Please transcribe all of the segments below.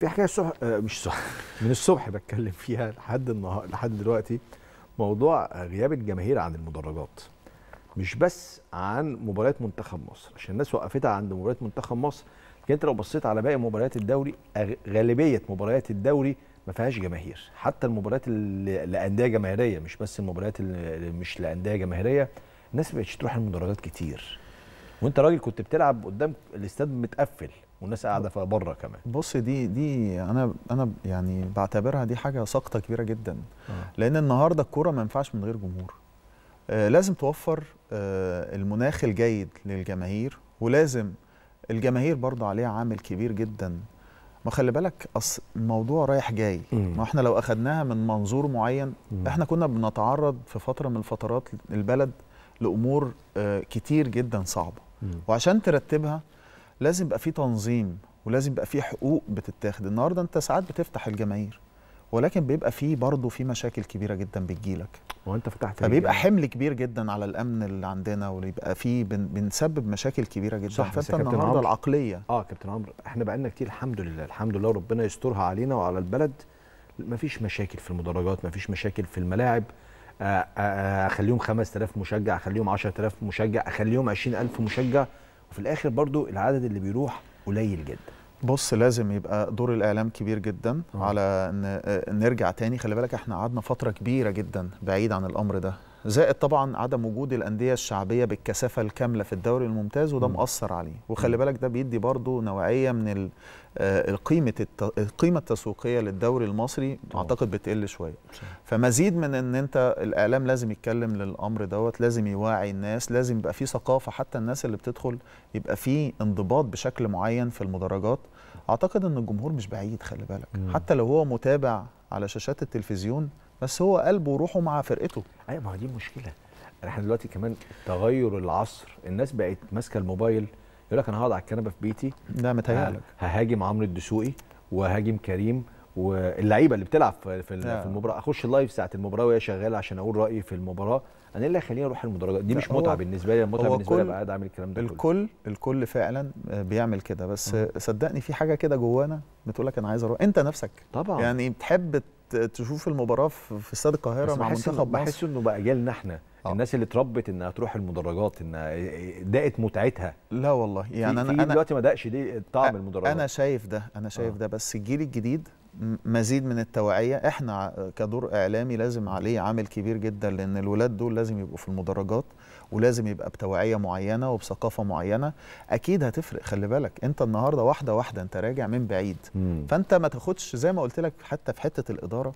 في حكايه الصبح آه، مش صح من الصبح بتكلم فيها لحد النهار لحد دلوقتي موضوع غياب الجماهير عن المدرجات مش بس عن مباريات منتخب مصر عشان الناس وقفتها عند مباريات منتخب مصر لكن انت لو بصيت على باقي مباريات الدوري غالبيه مباريات الدوري ما فيهاش جماهير حتى المباريات اللي لانديه جماهيريه مش بس المباريات اللي مش لانديه جماهيريه الناس ما بقتش تروح المدرجات كتير وانت راجل كنت بتلعب قدام الاستاد متقفل والناس قاعده بره كمان بص دي دي انا انا يعني بعتبرها دي حاجه سقطه كبيره جدا آه. لان النهارده الكوره ما ينفعش من غير جمهور آه لازم توفر آه المناخ الجيد للجماهير ولازم الجماهير برضه عليها عامل كبير جدا ما خلي بالك اصل الموضوع رايح جاي ما احنا لو اخذناها من منظور معين مم. احنا كنا بنتعرض في فتره من الفترات البلد لامور آه، كتير جدا صعبه وعشان ترتبها لازم يبقى في تنظيم ولازم يبقى في حقوق بتتاخد النهارده انت ساعات بتفتح الجماهير ولكن بيبقى في برضه في مشاكل كبيره جدا بتجيلك وانت فتحت فبيبقى حمل كبير جدا على الامن اللي عندنا وبيبقى في بن بنسبب مشاكل كبيره جدا صح فانت النهارده عمر. العقليه اه كابتن عمرو احنا بقالنا كتير الحمد لله الحمد لله ربنا يسترها علينا وعلى البلد مفيش مشاكل في المدرجات مفيش مشاكل في الملاعب آه، آه، آه، اخليهم 5000 مشجع اخليهم 10000 مشجع اخليهم 20000 مشجع وفي الاخر برضو العدد اللي بيروح قليل جدا بص لازم يبقى دور الاعلام كبير جدا على ان نرجع تاني خلي بالك احنا قعدنا فتره كبيره جدا بعيد عن الامر ده زائد طبعا عدم وجود الانديه الشعبيه بالكثافه الكامله في الدوري الممتاز وده مأثر عليه وخلي بالك ده بيدي برضه نوعيه من آه، القيمه القيمه التسويقيه للدوري المصري اعتقد بتقل شويه فمزيد من ان انت الاعلام لازم يتكلم للامر دوت لازم يوعي الناس لازم يبقى في ثقافه حتى الناس اللي بتدخل يبقى في انضباط بشكل معين في المدرجات اعتقد ان الجمهور مش بعيد خلي بالك حتى لو هو متابع على شاشات التلفزيون بس هو قلبه وروحه مع فرقته ايوه ما هو دي مشكله احنا دلوقتي كمان تغير العصر الناس بقت ماسكه الموبايل يقول لك انا هقعد على الكنبه في بيتي لا متهيألك ههاجم عمرو الدسوقي وهاجم كريم واللعيبه اللي بتلعب في آه. في المباراه اخش اللايف ساعه المباراه وهي شغاله عشان اقول رايي في المباراه انا ايه اللي هيخليني اروح المدرجات دي مش متعه بالنسبه لي المتعه بالنسبه لي ابقى قاعد اعمل الكلام ده الكل كله. الكل فعلا آه، بيعمل كده بس صدقني في حاجه كده جوانا بتقول لك انا عايز اروح انت نفسك طبعا يعني بتحب تشوف المباراه في استاد القاهره مع منتخب بحس انه بقى جالنا احنا آه. الناس اللي اتربت انها تروح المدرجات انها إيه، إيه، دقت متعتها لا والله يعني في انا دلوقتي ما دقش دي طعم المدرجات انا شايف ده انا شايف آه. ده بس الجيل الجديد مزيد من التوعيه احنا كدور اعلامي لازم عليه عامل كبير جدا لان الولاد دول لازم يبقوا في المدرجات ولازم يبقى بتوعيه معينه وبثقافه معينه اكيد هتفرق خلي بالك انت النهارده واحده واحده انت راجع من بعيد مم. فانت ما تاخدش زي ما قلت لك حتى في حته الاداره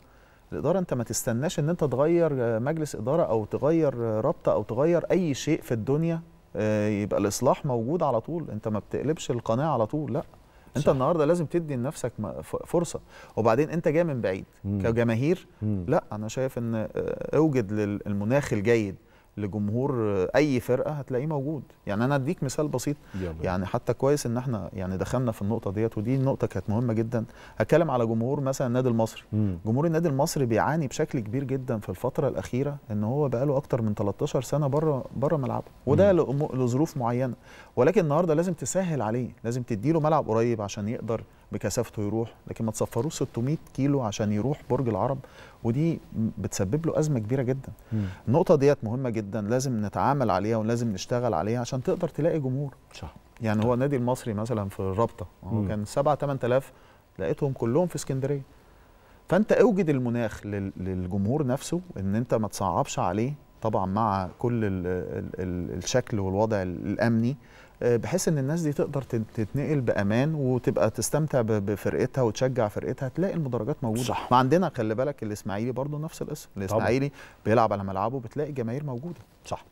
الاداره انت ما تستناش ان انت تغير آه، مجلس اداره او تغير آه، رابطه او تغير اي شيء في الدنيا آه، يبقى الاصلاح موجود على طول انت ما بتقلبش القناه على طول لا انت صح. النهارده لازم تدي لنفسك فرصه وبعدين انت جاي من بعيد مم. كجماهير مم. لا انا شايف ان اوجد للمناخ الجيد لجمهور اي فرقه هتلاقيه موجود يعني انا اديك مثال بسيط يلا. يعني حتى كويس ان احنا يعني دخلنا في النقطه ديت ودي النقطه كانت مهمه جدا هتكلم على جمهور مثلا النادي المصري مم. جمهور النادي المصري بيعاني بشكل كبير جدا في الفتره الاخيره ان هو بقاله اكتر من 13 سنه بره بره ملعبه وده لظروف معينه ولكن النهارده لازم تسهل عليه لازم تديله ملعب قريب عشان يقدر بكثافته يروح لكن ما تصفروش 600 كيلو عشان يروح برج العرب ودي بتسبب له ازمه كبيره جدا مم. النقطه ديت مهمه جدا لازم نتعامل عليها ولازم نشتغل عليها عشان تقدر تلاقي جمهور صح يعني هو النادي المصري مثلا في الرابطه هو كان 7 8000 لقيتهم كلهم في اسكندريه فانت اوجد المناخ للجمهور نفسه ان انت ما تصعبش عليه طبعا مع كل الـ الـ الـ الشكل والوضع الامني آه، بحيث ان الناس دي تقدر تتنقل بامان وتبقى تستمتع بفرقتها وتشجع فرقتها تلاقي المدرجات موجوده صح. ما عندنا خلي بالك الاسماعيلي برضو نفس القصه الاسماعيلي بيلعب على ملعبه بتلاقي جماهير موجوده صح